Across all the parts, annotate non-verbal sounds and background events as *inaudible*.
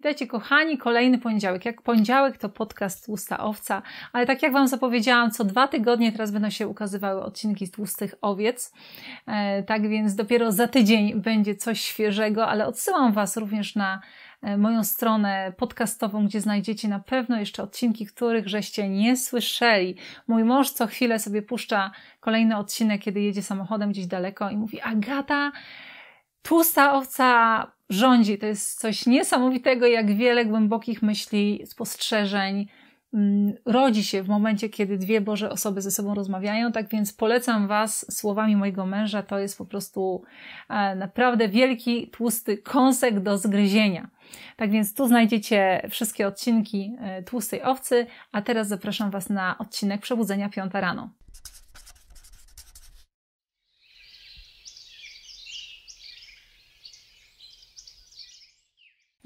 Witajcie kochani, kolejny poniedziałek. Jak poniedziałek to podcast Tłusta Owca, ale tak jak Wam zapowiedziałam, co dwa tygodnie teraz będą się ukazywały odcinki z Tłustych Owiec. E, tak więc dopiero za tydzień będzie coś świeżego, ale odsyłam Was również na e, moją stronę podcastową, gdzie znajdziecie na pewno jeszcze odcinki, których żeście nie słyszeli. Mój mąż co chwilę sobie puszcza kolejny odcinek, kiedy jedzie samochodem gdzieś daleko i mówi: Agata, tłusta owca rządzi. To jest coś niesamowitego, jak wiele głębokich myśli, spostrzeżeń mm, rodzi się w momencie, kiedy dwie Boże osoby ze sobą rozmawiają. Tak więc polecam Was słowami mojego męża. To jest po prostu e, naprawdę wielki, tłusty kąsek do zgryzienia. Tak więc tu znajdziecie wszystkie odcinki e, Tłustej Owcy, a teraz zapraszam Was na odcinek Przebudzenia Piąta rano.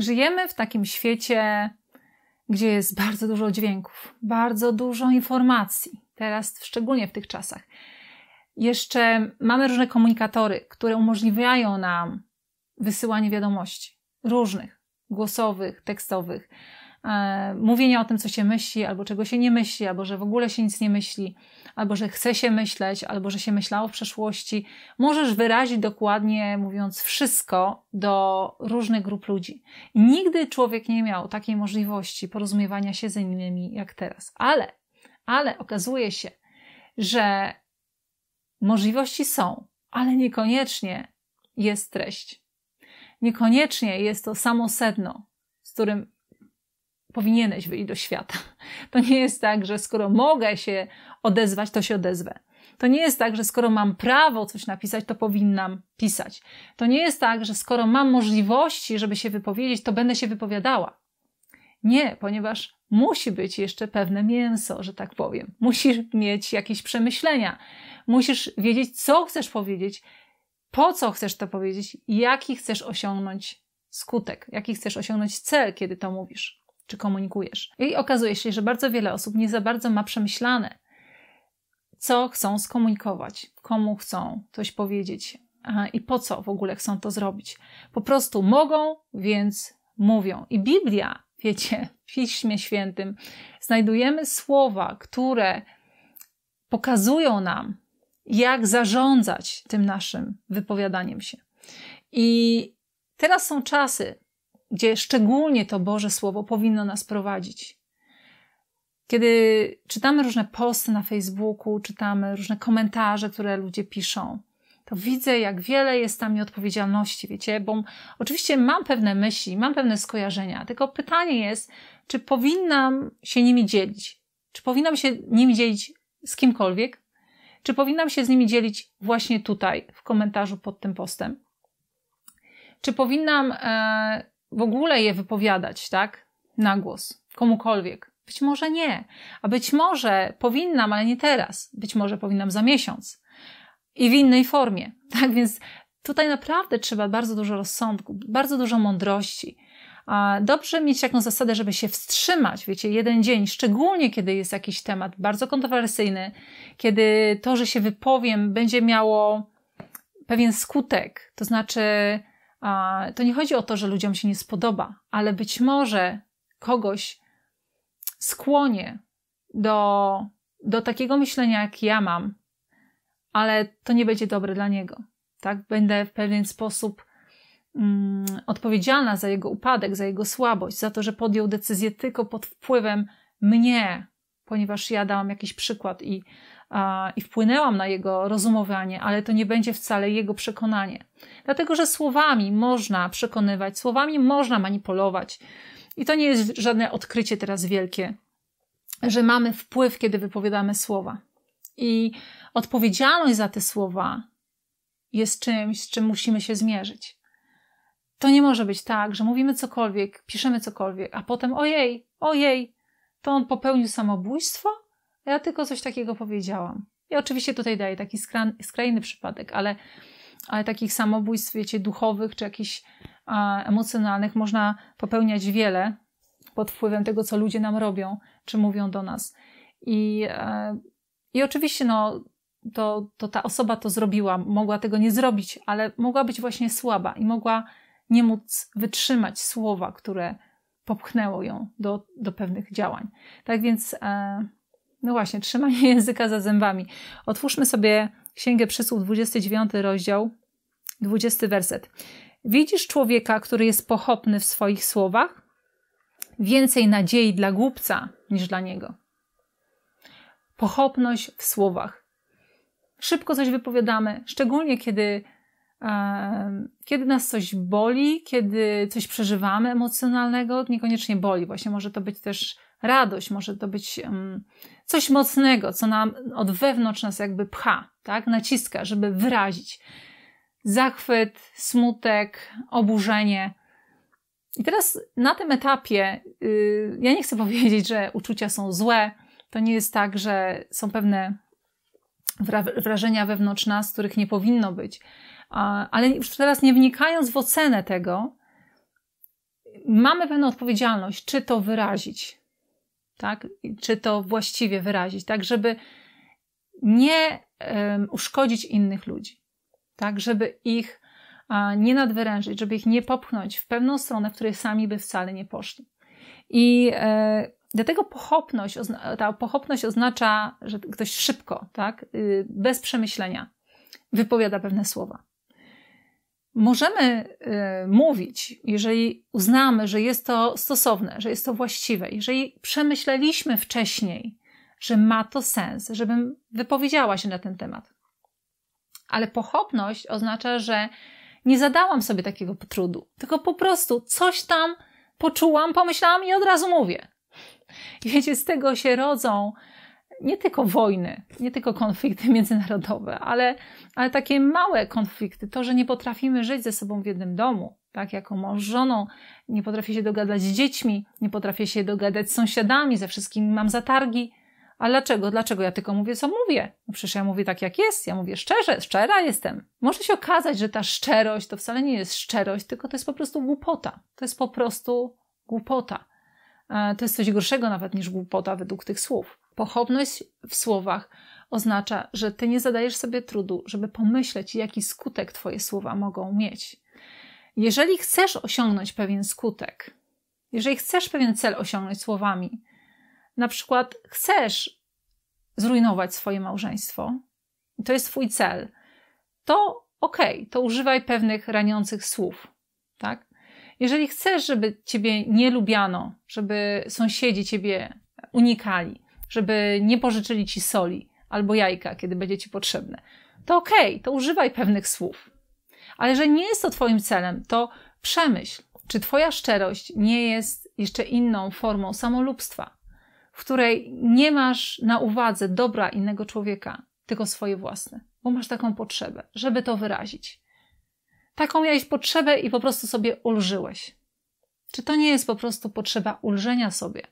Żyjemy w takim świecie, gdzie jest bardzo dużo dźwięków, bardzo dużo informacji, teraz szczególnie w tych czasach. Jeszcze mamy różne komunikatory, które umożliwiają nam wysyłanie wiadomości różnych, głosowych, tekstowych E, mówienia o tym, co się myśli, albo czego się nie myśli, albo że w ogóle się nic nie myśli, albo że chce się myśleć, albo że się myślało w przeszłości, możesz wyrazić dokładnie, mówiąc wszystko, do różnych grup ludzi. Nigdy człowiek nie miał takiej możliwości porozumiewania się z innymi jak teraz. Ale, ale okazuje się, że możliwości są, ale niekoniecznie jest treść. Niekoniecznie jest to samo sedno, z którym powinieneś wyjść do świata. *laughs* To nie jest tak, że skoro mogę się odezwać, to się odezwę. To nie jest tak, że skoro mam prawo coś napisać, to powinnam pisać. To nie jest tak, że skoro mam możliwości, żeby się wypowiedzieć, to będę się wypowiadała. Nie, ponieważ musi być jeszcze pewne mięso, że tak powiem. Musisz mieć jakieś przemyślenia. Musisz wiedzieć, co chcesz powiedzieć, po co chcesz to powiedzieć, jaki chcesz osiągnąć skutek, jaki chcesz osiągnąć cel, kiedy to mówisz czy komunikujesz. I okazuje się, że bardzo wiele osób nie za bardzo ma przemyślane, co chcą skomunikować, komu chcą coś powiedzieć i po co w ogóle chcą to zrobić. Po prostu mogą, więc mówią. I Biblia, wiecie, w Piśmie Świętym znajdujemy słowa, które pokazują nam, jak zarządzać tym naszym wypowiadaniem się. I teraz są czasy, gdzie szczególnie to Boże Słowo powinno nas prowadzić. Kiedy czytamy różne posty na Facebooku, czytamy różne komentarze, które ludzie piszą, to widzę, jak wiele jest tam nieodpowiedzialności, wiecie, bo oczywiście mam pewne myśli, mam pewne skojarzenia, tylko pytanie jest, czy powinnam się nimi dzielić? Czy powinnam się nimi dzielić z kimkolwiek? Czy powinnam się z nimi dzielić właśnie tutaj, w komentarzu pod tym postem? Czy powinnam e, w ogóle je wypowiadać, tak? Na głos, komukolwiek. Być może nie, a być może powinnam, ale nie teraz. Być może powinnam za miesiąc i w innej formie. *laughs* Tak więc tutaj naprawdę trzeba bardzo dużo rozsądku, bardzo dużo mądrości. Dobrze mieć taką zasadę, żeby się wstrzymać, wiecie, jeden dzień, szczególnie kiedy jest jakiś temat bardzo kontrowersyjny, kiedy to, że się wypowiem, będzie miało pewien skutek, to znaczy to nie chodzi o to, że ludziom się nie spodoba, ale być może kogoś skłonię do, do takiego myślenia, jak ja mam, ale to nie będzie dobre dla niego. Tak? Będę w pewien sposób mm, odpowiedzialna za jego upadek, za jego słabość, za to, że podjął decyzję tylko pod wpływem mnie, ponieważ ja dałam jakiś przykład i i wpłynęłam na jego rozumowanie, ale to nie będzie wcale jego przekonanie. Dlatego, że słowami można przekonywać, słowami można manipulować. I to nie jest żadne odkrycie teraz wielkie, że mamy wpływ, kiedy wypowiadamy słowa. I odpowiedzialność za te słowa jest czymś, z czym musimy się zmierzyć. To nie może być tak, że mówimy cokolwiek, piszemy cokolwiek, a potem ojej, ojej, to on popełnił samobójstwo? Ja tylko coś takiego powiedziałam. Ja oczywiście tutaj daję taki skran, skrajny przypadek, ale, ale takich samobójstw, wiecie, duchowych czy jakichś a, emocjonalnych można popełniać wiele pod wpływem tego, co ludzie nam robią czy mówią do nas. I, e, i oczywiście, no, to, to ta osoba to zrobiła, mogła tego nie zrobić, ale mogła być właśnie słaba i mogła nie móc wytrzymać słowa, które popchnęło ją do, do pewnych działań. Tak więc. E, no właśnie, trzymanie *laughs* języka za zębami. Otwórzmy sobie Księgę Przysłów, 29 rozdział, 20 werset. Widzisz człowieka, który jest pochopny w swoich słowach? Więcej nadziei dla głupca niż dla niego. Pochopność w słowach. Szybko coś wypowiadamy, szczególnie kiedy, e, kiedy nas coś boli, kiedy coś przeżywamy emocjonalnego, niekoniecznie boli. Właśnie może to być też radość, może to być um, coś mocnego, co nam od wewnątrz nas jakby pcha, tak? Naciska, żeby wyrazić zachwyt, smutek, oburzenie. I teraz na tym etapie, yy, ja nie chcę *laughs* powiedzieć, że uczucia są złe. To nie jest tak, że są pewne wrażenia wewnątrz nas, których nie powinno być. Ale już teraz nie wnikając w ocenę tego, mamy pewną odpowiedzialność, czy to wyrazić, tak? Czy to właściwie wyrazić, tak? Żeby nie um, uszkodzić innych ludzi, tak? Żeby ich a, nie nadwyrężyć, żeby ich nie popchnąć w pewną stronę, w której sami by wcale nie poszli. I e, dlatego pochopność, ta pochopność oznacza, że ktoś szybko, tak? Y, bez przemyślenia wypowiada pewne słowa. Możemy y, mówić, jeżeli uznamy, że jest to stosowne, że jest to właściwe, jeżeli przemyśleliśmy wcześniej, że ma to sens, żebym wypowiedziała się na ten temat. Ale pochopność oznacza, że nie zadałam sobie takiego trudu, tylko po prostu coś tam poczułam, pomyślałam i od razu mówię. I wiecie, z tego się rodzą nie tylko wojny, nie tylko konflikty *laughs* międzynarodowe, ale, ale takie małe konflikty, to, że nie potrafimy żyć ze sobą w jednym domu, tak, jako mąż żoną, nie potrafię się dogadać z dziećmi, nie potrafię się dogadać z sąsiadami, ze wszystkimi mam zatargi. A dlaczego? Dlaczego ja tylko mówię, co mówię? No przecież ja mówię tak, jak jest, ja mówię szczerze, szczera jestem. Może się okazać, że ta szczerość to wcale nie jest szczerość, tylko to jest po prostu głupota. To jest po prostu głupota. E, to jest coś gorszego nawet niż głupota według tych słów. Pochopność w słowach oznacza, że ty nie zadajesz sobie trudu, żeby pomyśleć, jaki skutek twoje słowa mogą mieć. Jeżeli chcesz osiągnąć pewien skutek, jeżeli chcesz pewien cel osiągnąć słowami, na przykład chcesz zrujnować swoje małżeństwo, to jest twój cel, to okej, okay, to używaj pewnych raniących słów, tak? Jeżeli chcesz, żeby ciebie nie lubiano, żeby sąsiedzi ciebie unikali, żeby nie pożyczyli ci soli albo jajka, kiedy będzie ci potrzebne, to okej, okay, to używaj pewnych słów. Ale że nie jest to Twoim celem, to przemyśl, czy Twoja szczerość nie jest jeszcze inną formą samolubstwa, w której nie masz na uwadze dobra innego człowieka, tylko swoje własne, bo masz taką potrzebę, żeby to wyrazić. Taką miałeś potrzebę i po prostu sobie ulżyłeś. Czy to nie jest po prostu potrzeba ulżenia sobie?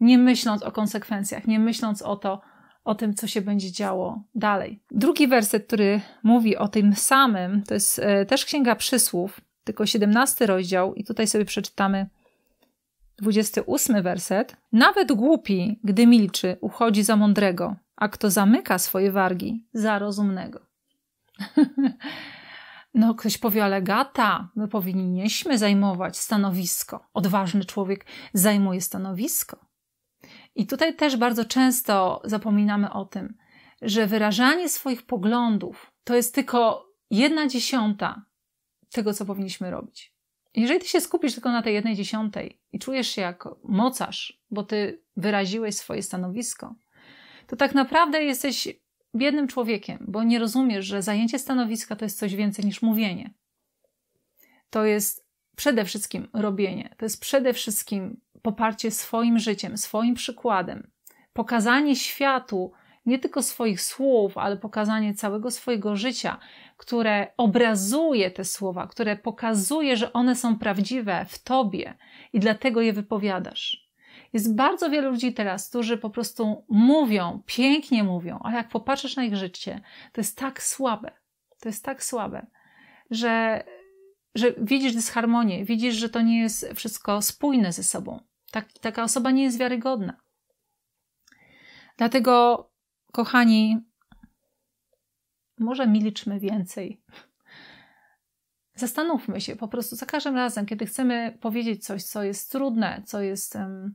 nie myśląc o konsekwencjach, nie myśląc o to, o tym, co się będzie działo dalej. Drugi werset, który mówi o tym samym, to jest e, też Księga Przysłów, tylko 17 rozdział, i tutaj sobie przeczytamy 28 werset. Nawet głupi, gdy milczy, uchodzi za mądrego, a kto zamyka swoje wargi, za rozumnego. *laughs* No, ktoś powie, ale gata, my powinniśmy zajmować stanowisko. Odważny człowiek zajmuje stanowisko. I tutaj też bardzo często zapominamy o tym, że wyrażanie swoich poglądów to jest tylko jedna dziesiąta tego, co powinniśmy robić. Jeżeli ty się skupisz tylko na tej jednej dziesiątej i czujesz się jak mocarz, bo ty wyraziłeś swoje stanowisko, to tak naprawdę jesteś biednym człowiekiem, bo nie rozumiesz, że zajęcie stanowiska to jest coś więcej niż mówienie. To jest przede wszystkim robienie, to jest przede wszystkim poparcie swoim życiem, swoim przykładem, pokazanie światu nie tylko swoich słów, ale pokazanie całego swojego życia, które obrazuje te słowa, które pokazuje, że one są prawdziwe w tobie i dlatego je wypowiadasz. Jest bardzo wielu ludzi teraz, którzy po prostu mówią, pięknie mówią, ale jak popatrzysz na ich życie, to jest tak słabe, to jest tak słabe, że, że widzisz dysharmonię, widzisz, że to nie jest wszystko spójne ze sobą. Tak, taka osoba nie jest wiarygodna. Dlatego, kochani, może milczmy więcej. Zastanówmy się po prostu za każdym razem, kiedy chcemy powiedzieć coś, co jest trudne, co jest um,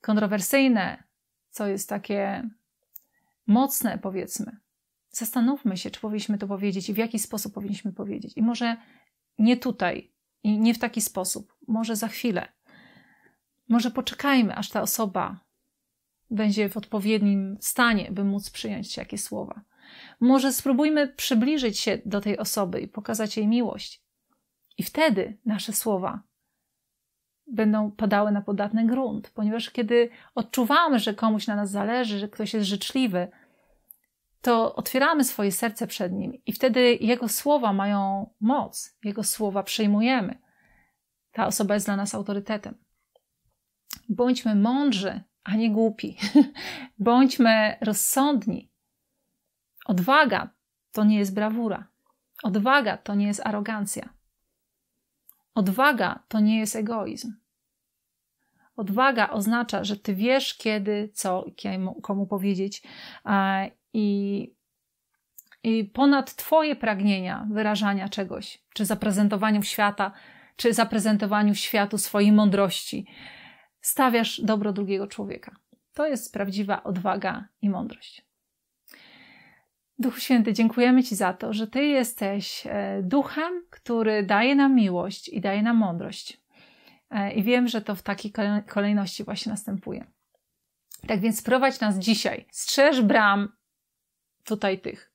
kontrowersyjne, co jest takie mocne, powiedzmy. Zastanówmy się, czy powinniśmy to powiedzieć i w jaki sposób powinniśmy powiedzieć. I może nie tutaj, i nie w taki sposób, może za chwilę, może poczekajmy, aż ta osoba będzie w odpowiednim stanie, by móc przyjąć jakieś słowa. Może spróbujmy przybliżyć się do tej osoby i pokazać jej miłość. I wtedy nasze słowa będą padały na podatny grunt, ponieważ kiedy odczuwamy, że komuś na nas zależy, że ktoś jest życzliwy, to otwieramy swoje serce przed nim i wtedy jego słowa mają moc, jego słowa przyjmujemy. Ta osoba jest dla nas autorytetem. Bądźmy mądrzy, a nie głupi. *laughs* Bądźmy rozsądni. Odwaga to nie jest brawura. Odwaga to nie jest arogancja. Odwaga to nie jest egoizm. Odwaga oznacza, że ty wiesz, kiedy, co komu powiedzieć, i, i ponad Twoje pragnienia wyrażania czegoś, czy zaprezentowaniu świata, czy zaprezentowaniu światu swojej mądrości, stawiasz dobro drugiego człowieka. To jest prawdziwa odwaga i mądrość. Duchu Święty, dziękujemy Ci za to, że Ty jesteś e, duchem, który daje nam miłość i daje nam mądrość. E, I wiem, że to w takiej kolejności właśnie następuje. Tak więc prowadź nas dzisiaj. Strzeż bram tutaj tych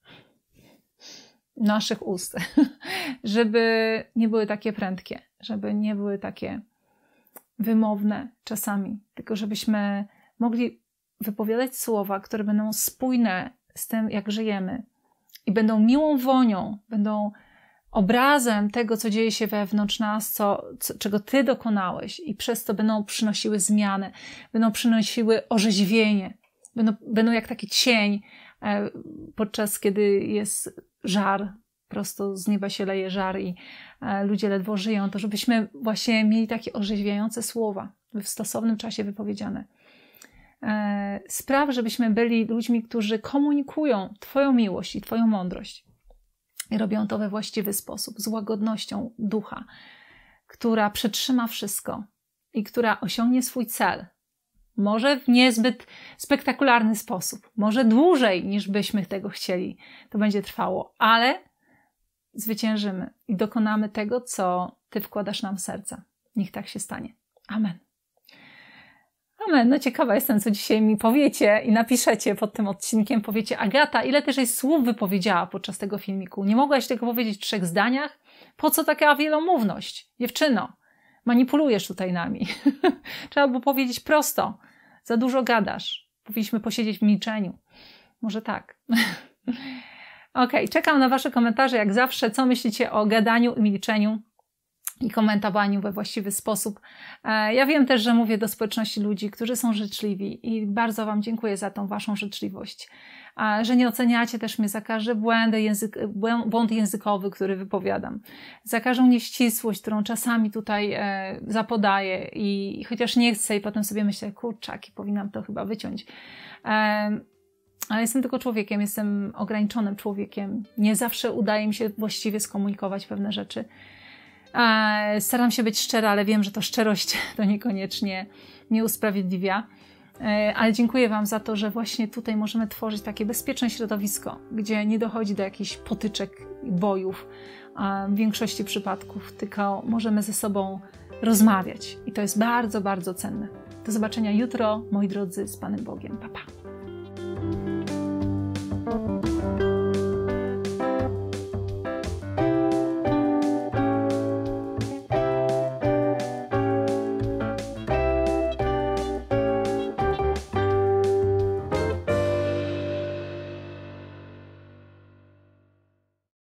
naszych ust, *laughs* żeby nie były takie prędkie, żeby nie były takie wymowne czasami, tylko żebyśmy mogli wypowiadać słowa, które będą spójne z tym, jak żyjemy i będą miłą wonią, będą obrazem tego, co dzieje się wewnątrz nas, co, co, czego Ty dokonałeś, i przez to będą przynosiły zmianę, będą przynosiły orzeźwienie, będą, będą jak taki cień e, podczas kiedy jest żar prosto z nieba się leje żar i e, ludzie ledwo żyją, to żebyśmy właśnie mieli takie orzeźwiające słowa w stosownym czasie wypowiedziane. E, spraw, żebyśmy byli ludźmi, którzy komunikują Twoją miłość i Twoją mądrość. I robią to we właściwy sposób, z łagodnością ducha, która przetrzyma wszystko i która osiągnie swój cel. Może w niezbyt spektakularny sposób, może dłużej niż byśmy tego chcieli. To będzie trwało, ale zwyciężymy i dokonamy tego, co Ty wkładasz nam w serce. Niech tak się stanie. Amen. Amen. No ciekawa jestem, co dzisiaj mi powiecie i napiszecie pod tym odcinkiem. Powiecie, Agata, ile też jej słów wypowiedziała podczas tego filmiku? Nie mogłaś tego powiedzieć w trzech zdaniach? Po co taka wielomówność? Dziewczyno, manipulujesz tutaj nami. *laughs* Trzeba by powiedzieć prosto. Za dużo gadasz. Powinniśmy posiedzieć w milczeniu. Może tak. *laughs* OK, czekam na Wasze komentarze jak zawsze. Co myślicie o gadaniu i milczeniu? I komentowaniu we właściwy sposób. E, ja wiem też, że mówię do społeczności ludzi, którzy są życzliwi, i bardzo Wam dziękuję za tą Waszą życzliwość. Że nie oceniacie też mnie za każdy błędy język, błąd językowy, który wypowiadam, za każdą nieścisłość, którą czasami tutaj e, zapodaję, i chociaż nie chcę, i potem sobie myślę, kurczaki, powinnam to chyba wyciąć e, ale jestem tylko człowiekiem, jestem ograniczonym człowiekiem. Nie zawsze udaje mi się właściwie skomunikować pewne rzeczy. Staram się być szczera, ale wiem, że to szczerość *laughs* to niekoniecznie nie usprawiedliwia. E, ale dziękuję Wam za to, że właśnie tutaj możemy tworzyć takie bezpieczne środowisko, gdzie nie dochodzi do jakichś potyczek, bojów w większości przypadków, tylko możemy ze sobą rozmawiać. I to jest bardzo, bardzo cenne. Do zobaczenia jutro, moi drodzy, z Panem Bogiem. Pa, pa.